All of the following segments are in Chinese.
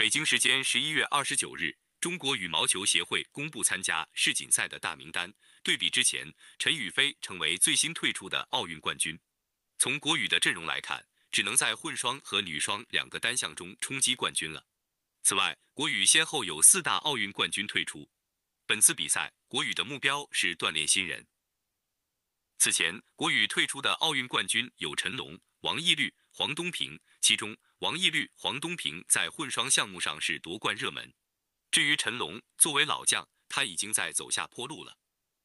北京时间十一月二十九日，中国羽毛球协会公布参加世锦赛的大名单。对比之前，陈雨菲成为最新退出的奥运冠军。从国羽的阵容来看，只能在混双和女双两个单项中冲击冠军了。此外，国羽先后有四大奥运冠军退出。本次比赛，国羽的目标是锻炼新人。此前，国羽退出的奥运冠军有陈龙。王懿律、黄东萍，其中王懿律、黄东萍在混双项目上是夺冠热门。至于陈龙，作为老将，他已经在走下坡路了。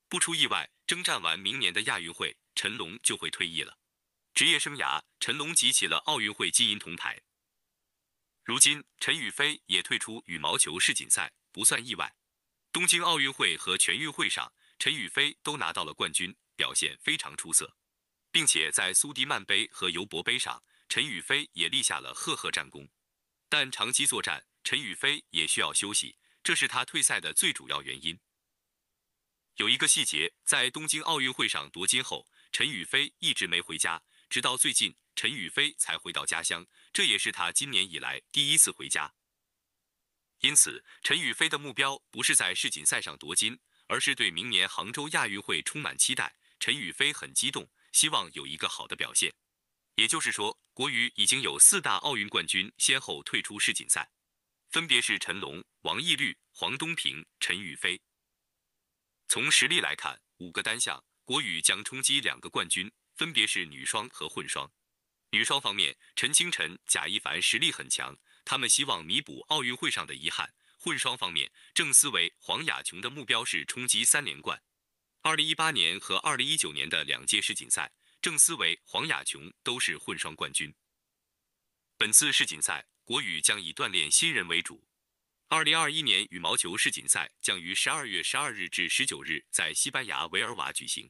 不出意外，征战完明年的亚运会，陈龙就会退役了。职业生涯，陈龙集齐了奥运会金银铜牌。如今，陈宇飞也退出羽毛球世锦赛，不算意外。东京奥运会和全运会上，陈宇飞都拿到了冠军，表现非常出色。并且在苏迪曼杯和尤伯杯上，陈宇飞也立下了赫赫战功。但长期作战，陈宇飞也需要休息，这是他退赛的最主要原因。有一个细节，在东京奥运会上夺金后，陈宇飞一直没回家，直到最近，陈宇飞才回到家乡，这也是他今年以来第一次回家。因此，陈宇飞的目标不是在世锦赛上夺金，而是对明年杭州亚运会充满期待。陈宇飞很激动。希望有一个好的表现，也就是说，国羽已经有四大奥运冠军先后退出世锦赛，分别是陈龙、王懿律、黄东萍、陈雨菲。从实力来看，五个单项国羽将冲击两个冠军，分别是女双和混双。女双方面，陈清晨、贾一凡实力很强，他们希望弥补奥运会上的遗憾。混双方面，郑思维、黄雅琼的目标是冲击三连冠。二零一八年和二零一九年的两届世锦赛，郑思维、黄雅琼都是混双冠军。本次世锦赛，国羽将以锻炼新人为主。二零二一年羽毛球世锦赛将于十二月十二日至十九日在西班牙维尔瓦举行。